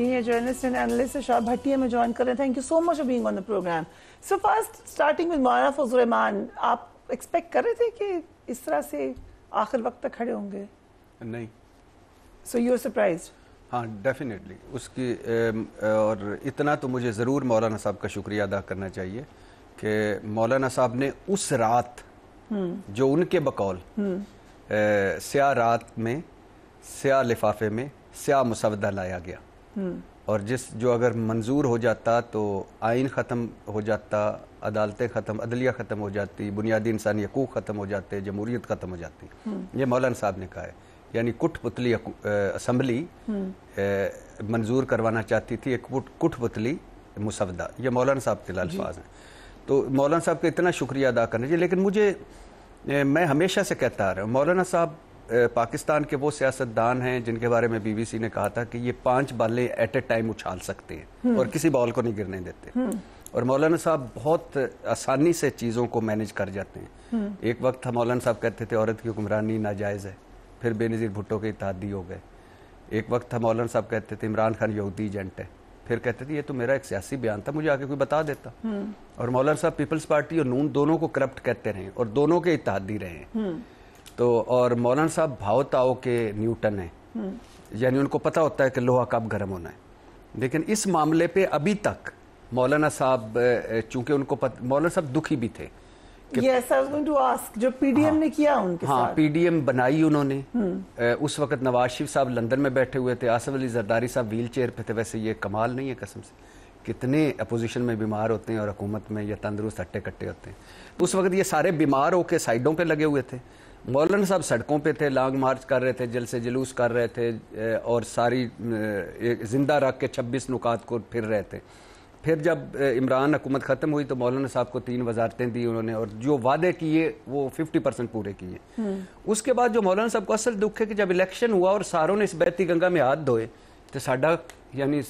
Senior journalist and analyst Ashar Bhattiya में join कर रहे हैं thank you so much for being on the program so first starting with Maulana Fazal Rahman आप expect कर रहे थे कि इस तरह से आखिर वक्त तक खड़े होंगे नहीं सो यू आर सरप्राइज हाँ डेफिनेटली उसकी ए, और इतना तो मुझे ज़रूर मौलाना साहब का शुक्रिया अदा करना चाहिए कि मौलाना साहब ने उस रात हम्म। जो उनके बकौल हम्म। स्या रात में स्या लिफाफे में स्या मुसवदा लाया गया हम्म। और जिस जो अगर मंजूर हो जाता तो आइन ख़त्म हो जाता अदालतें ख़त्म अदलिया ख़त्म हो जाती बुनियादी इंसानी हकूक ख़त्म हो जाते जमहूरियत ख़त्म हो जाती हम्म। ये मौलाना साहब ने कहा है यानी पुतली असम्बली हम्म। मंजूर करवाना चाहती थी एक पुतली मुसवदा ये मौलाना साहब के अल्फाज हैं तो मौलाना साहब का इतना शुक्रिया अदा करना चाहिए लेकिन मुझे मैं हमेशा से कहता आ रहा हूँ मौलाना साहब पाकिस्तान के वो सियासतदान हैं जिनके बारे में बीबीसी ने कहा था कि ये पांच बालें एट ए टाइम उछाल सकते हैं हम्म। और किसी बॉल को नहीं गिरने देते हम्म। और मौलाना साहब बहुत आसानी से चीज़ों को मैनेज कर जाते हैं हम्म। एक वक्त मौलाना साहब कहते थे औरत की हुक्मरानी नाजायज़ है फिर बेनज़ीर भुट्टो के इतिहादी हो गए एक वक्त था मौलाना साहब कहते थे इमरान खान यहूदी एजेंट है फिर कहते थे ये तो मेरा एक सियासी बयान था मुझे आगे कोई बता देता और मौलाना साहब पीपल्स पार्टी और नून दोनों को करप्ट कहते रहे और दोनों के इतिहादी रहे तो और मौलाना साहब भावताओं के न्यूटन हैं यानी उनको पता होता है कि लोहा कब गर्म होना है लेकिन इस मामले पे अभी तक मौलाना साहब चूंकि उनको मौलाना साहब दुखी भी थे yes, ask, जो पीडीएम हाँ, ने किया उनके हाँ, पीडीएम बनाई उन्होंने हम्म। उस वक्त नवाज शरीफ साहब लंदन में बैठे हुए थे आसफ अली जरदारी साहब व्हील चेयर पे थे वैसे ये कमाल नहीं है कसम से कितने अपोजिशन में बीमार होते हैं और हुकूमत में या तंदरुस्त हट्टे कट्टे होते हैं उस वक्त ये सारे बीमार होकर साइडों पर लगे हुए थे मौलाना साहब सड़कों पे थे लॉन्ग मार्च कर रहे थे जल से जुलूस कर रहे थे और सारी जिंदा रख के छब्बीस नुकात को फिर रहे थे फिर जब इमरान हुकूमत ख़त्म हुई तो मौलाना साहब को तीन वजारतें दी उन्होंने और जो वादे किए वो 50 परसेंट पूरे किए हम्म। उसके बाद जो मौलाना साहब को असल दुख है कि जब इलेक्शन हुआ और सारों ने इस बैती गंगा में हाथ धोए तो साढ़ा यानी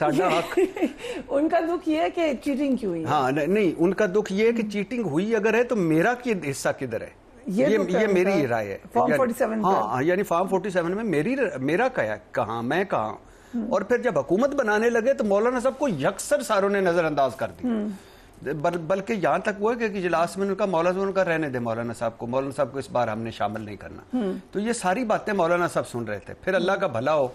साढ़ा हक उनका दुख ये है कि चीटिंग क्यों हुई हाँ नहीं उनका दुख ये है कि चीटिंग हुई अगर है तो मेरा हिस्सा किधर है ये ये, तो ये मेरी राय है फॉर्म फोर्टी सेवन हाँ यानी फॉर्म फोर्टी सेवन में मेरी मेरा कहा मैं कहा हम्म। और फिर जब हुकूमत बनाने लगे तो मौलाना साहब को यकसर सारों ने नजरअंदाज कर दी हम्म। बल, बल्कि यहाँ तक वो है कि इजलास में उनका मौलाना उनका रहने दे मौलाना साहब को मौलाना साहब को इस बार हमने शामिल नहीं करना हम्म। तो ये सारी बातें मौलाना साहब सुन रहे थे फिर अल्लाह का भला हो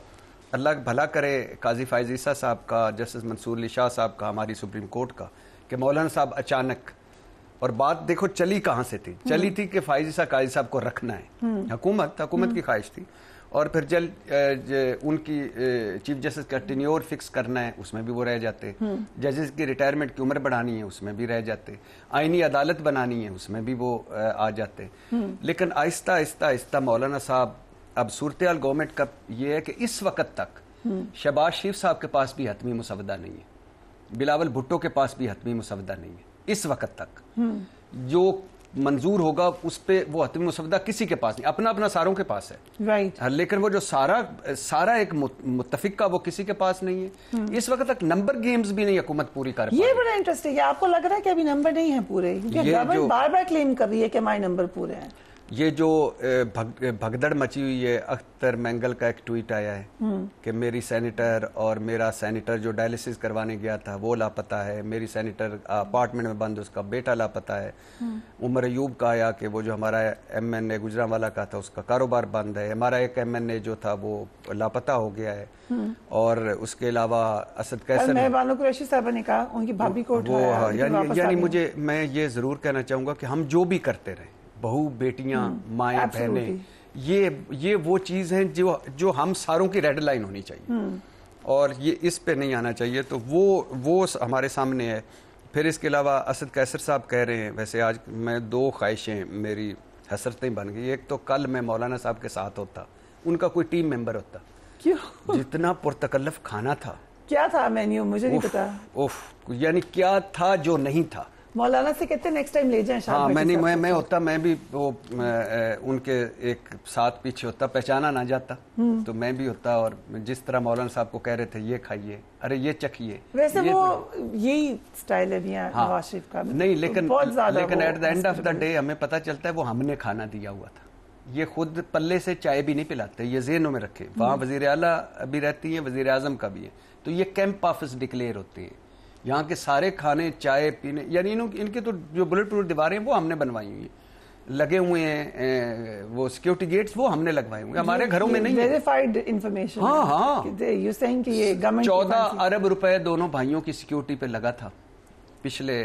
अल्लाह भला करे काजी फायजीसा साहब का जस्टिस मंसूर अली शाह साहब का हमारी सुप्रीम कोर्ट का कि मौलाना साहब अचानक और बात देखो चली कहाँ से थी चली थी कि फायजी साहब काजी साहब को रखना है हम्म। हुकूमत हम्म। हुकूमत की ख्वाहिश थी और फिर जल उनकी चीफ जस्टिस का टिन्योर फिक्स करना है उसमें भी वो रह जाते हम्म। जजेस की रिटायरमेंट की उम्र बढ़ानी है उसमें भी रह जाते आइनी अदालत बनानी है उसमें भी वो आ जाते लेकिन आहिस्ता आहिस्ता आहिस्ता मौलाना साहब अब सूरत गवर्नमेंट का ये है कि इस वक्त तक शहबाज शरीफ साहब के पास भी हतमी मुसवदा नहीं है बिलावल भुट्टो के पास भी हतमी मुसवदा नहीं है इस वक्त तक हम्म। जो मंजूर होगा उस पर वो हतमी मुसवदा किसी के पास नहीं अपना अपना सारों के पास है राइट right. हाँ, लेकिन वो जो सारा सारा एक मुतफिक का वो किसी के पास नहीं है hmm. इस वक्त तक नंबर गेम्स भी नहीं हुकूमत पूरी कर ये बड़ा इंटरेस्टिंग है आपको लग रहा है कि अभी नंबर नहीं है पूरे गवर्नमेंट बार बार क्लेम कर रही है कि हमारे नंबर पूरे हैं ये जो भग, भगदड़ मची हुई है अख्तर मैंगल का एक ट्वीट आया है हम्म। कि मेरी सैनिटर और मेरा सैनिटर जो डायलिसिस करवाने गया था वो लापता है मेरी सैनिटर अपार्टमेंट में बंद उसका बेटा लापता है हम्म। उमर यूब का आया कि वो जो हमारा एम एन ए वाला का था उसका कारोबार बंद है हमारा एक एम एन ए जो था वो लापता हो गया है हम्म। और उसके अलावा असद कैसर साहब ने कहा उनकी भाभी को वो हाँ, यानी मुझे मैं ये ज़रूर कहना चाहूँगा कि हम जो भी करते रहे बहू बेटियां हम्म, माए बहने ये ये वो चीज है जो जो हम सारों की रेड लाइन होनी चाहिए हम्म। और ये इस पे नहीं आना चाहिए तो वो वो हमारे सामने है फिर इसके अलावा असद कैसर साहब कह रहे हैं वैसे आज मैं दो ख्वाहिशें मेरी हसरतें बन गई एक तो कल मैं मौलाना साहब के साथ होता उनका कोई टीम मेंबर होता क्यों जितना पुरतकल्लफ खाना था क्या था मेन्यू मुझे नहीं पता उफ यानी क्या था जो नहीं था मौलाना से कहते नेक्स्ट टाइम ले जाए हाँ मैं नहीं मैं मैं होता मैं भी वो मैं, उनके एक साथ पीछे होता पहचाना ना जाता हम्म। तो मैं भी होता और जिस तरह मौलाना साहब को कह रहे थे ये खाइए अरे ये चखिए वैसे ये वो तो- यही स्टाइल है हाँ, शरीफ का मतलब नहीं लेकिन लेकिन at the end of the day हमें पता चलता है वो हमने खाना दिया हुआ था ये खुद पल्ले से चाय भी नहीं पिलाते ये जेनों में रखे वहाँ हम्म। वजीर अला भी रहती है वजीर आजम का भी है तो ये कैंप ऑफिस डिक्लेयर होती है यहाँ के सारे खाने चाय पीने यानी इन इनकी तो जो बुलेट प्रूफ दीवारें वो हमने बनवाई हुई हैं लगे हुए हैं वो सिक्योरिटी गेट्स वो हमने लगवाए हुए हमारे घरों में नहीं वेरीफाइड इंफॉर्मेशन हाँ हाँ चौदह अरब रुपए दोनों भाइयों की सिक्योरिटी पे लगा था पिछले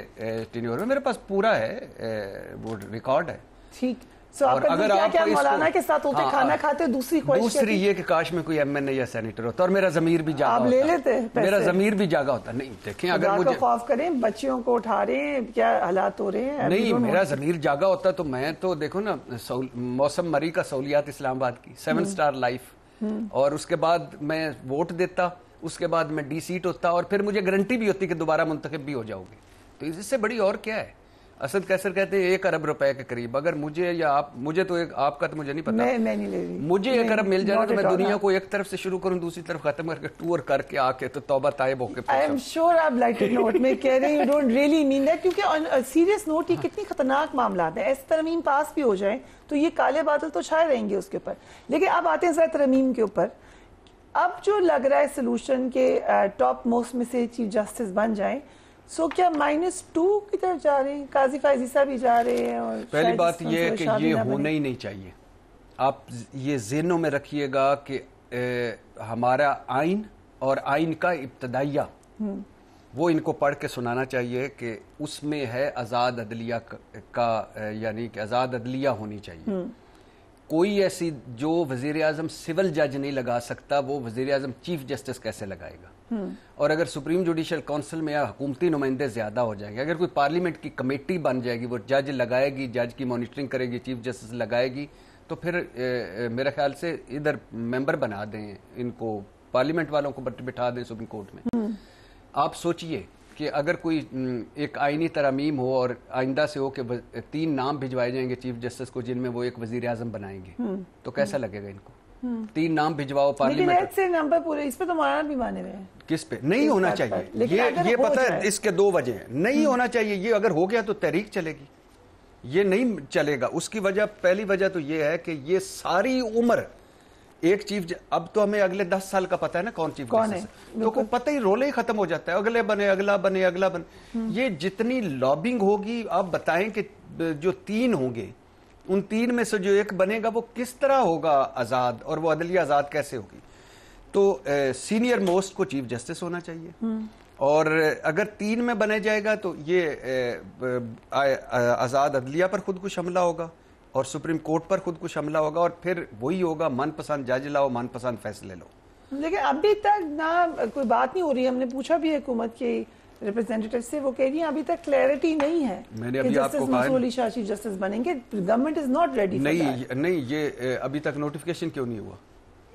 टेन्योर में मेरे पास पूरा है वो रिकॉर्ड है ठीक So और अगर आप मौलाना के साथ होते हाँ, खाना खाते दूसरी दूसरी ये कि काश में कोई एमएनए या सेनेटर होता और मेरा जमीर भी जागा आप ले लेते मेरा जमीर भी जागा होता नहीं देखें अगर मुझे खौफ करें बच्चियों को उठा रहे हैं क्या हालात हो रहे हैं नहीं मेरा जमीर जागा होता तो मैं तो देखो ना मौसम मरी का सहूलियात इस्लामाबाद की सेवन स्टार लाइफ और उसके बाद मैं वोट देता उसके बाद मैं डी सीट होता और फिर मुझे गारंटी भी होती कि दोबारा मुंतखब भी हो जाओगे तो इससे बड़ी और क्या है असद कैसर कहते हैं एक अरब रुपए के करीब अगर मुझे या आप मुझे तो एक आपका तो मुझे नहीं पता मैं, मैं नहीं ले रही मुझे एक अरब मिल जाए तो मैं दुनिया को एक तरफ से शुरू करूं दूसरी तरफ खत्म करके टूर करके आके तो तौबा ताइब होके आई एम श्योर आप लाइक नोट में कह रहे हैं you don't really mean that क्योंकि सीरियस नोट ये हाँ। कितनी खतरनाक मामला है ऐसे तरमीम पास भी हो जाए तो ये काले बादल तो छाए रहेंगे उसके ऊपर लेकिन अब आते हैं जरा तरमीम के ऊपर अब जो लग रहा है सोल्यूशन के टॉप uh, मोस्ट में से चीफ जस्टिस बन जाए सो so, क्या माइनस टू की तरफ जा रहे हैं काजी साहब भी जा रहे हैं और पहली बात यह है कि ये होना ही नहीं चाहिए आप ये जेनों में रखिएगा कि हमारा आइन और आइन का इब्तदाइया हम्म। वो इनको पढ़ के सुनाना चाहिए कि उसमें है आज़ाद अदलिया का, का यानी कि आज़ाद अदलिया होनी चाहिए हम्म। कोई ऐसी जो वजीर अजम सिविल जज नहीं लगा सकता वो वजीर अजम चीफ जस्टिस कैसे लगाएगा हम्म। और अगर सुप्रीम जुडिशल काउंसिल में या हुकूमती नुमाइंदे ज्यादा हो जाएंगे अगर कोई पार्लियामेंट की कमेटी बन जाएगी वो जज लगाएगी जज की मॉनिटरिंग करेगी चीफ जस्टिस लगाएगी तो फिर ए, मेरे ख्याल से इधर मेंबर बना दें इनको पार्लियामेंट वालों को बिठा दें सुप्रीम कोर्ट में हम्म। आप सोचिए कि अगर कोई एक आइनी तरमीम हो और आइंदा से हो कि तीन नाम भिजवाए जाएंगे चीफ जस्टिस को जिनमें वो एक वजीर आजम बनाएंगे हम्म। तो कैसा लगेगा इनको हम्म। तीन नाम भिजवाओ पार्लियामेंट से नाम पर पूरे इस पे तो मारा भी माने हुए किस पे नहीं होना चाहिए ये ये पता है इसके दो वजह हैं नहीं हम्म। होना चाहिए ये अगर हो गया तो तहरीक चलेगी ये नहीं चलेगा उसकी वजह पहली वजह तो ये है कि ये सारी उम्र एक चीफ अब तो हमें अगले दस साल का पता है ना कौन चीफ कौन है तो को पता ही रोले ही खत्म हो जाता है अगले बने अगला बने अगला बने हम्म। ये जितनी लॉबिंग होगी आप बताएं कि जो तीन होंगे उन तीन में से जो एक बनेगा वो किस तरह होगा आजाद और वो अदलिया आजाद कैसे होगी तो सीनियर मोस्ट को चीफ जस्टिस होना चाहिए हम्म। और अगर तीन में बने जाएगा तो ये आजाद अदलिया पर खुद कुछ हमला होगा और सुप्रीम कोर्ट पर खुद कुछ हमला होगा और फिर वही होगा मनपसंद जज लाओ मनपसंद फैसले लो लेकिन अभी तक ना कोई बात नहीं हो रही हमने पूछा भी हुकूमत की रिप्रेजेंटेटिव से वो कह रही है अभी तक क्लैरिटी नहीं है मैंने अभी आपको कहा चीफ जस्टिस बनेंगे गवर्नमेंट इज नॉट रेडी नहीं नहीं ये अभी तक नोटिफिकेशन क्यों नहीं हुआ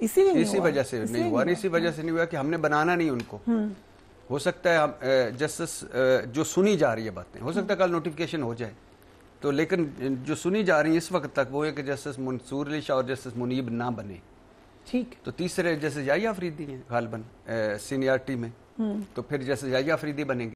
इसी इसी वजह से नहीं हुआ इसी वजह से नहीं हुआ कि हमने बनाना नहीं उनको हम्म। हो सकता है जस्टिस जो सुनी जा रही है बातें हो सकता है कल नोटिफिकेशन हो जाए तो लेकिन जो सुनी जा रही है इस वक्त तक वो है कि जस्टिस मंसूर अली शाह और जस्टिस मुनीब ना बने ठीक तो तीसरे जैसे जाइया फरीदी हैं गालबन सीनियरिटी में हम्म। तो फिर जैसे जाइया फरीदी बनेंगे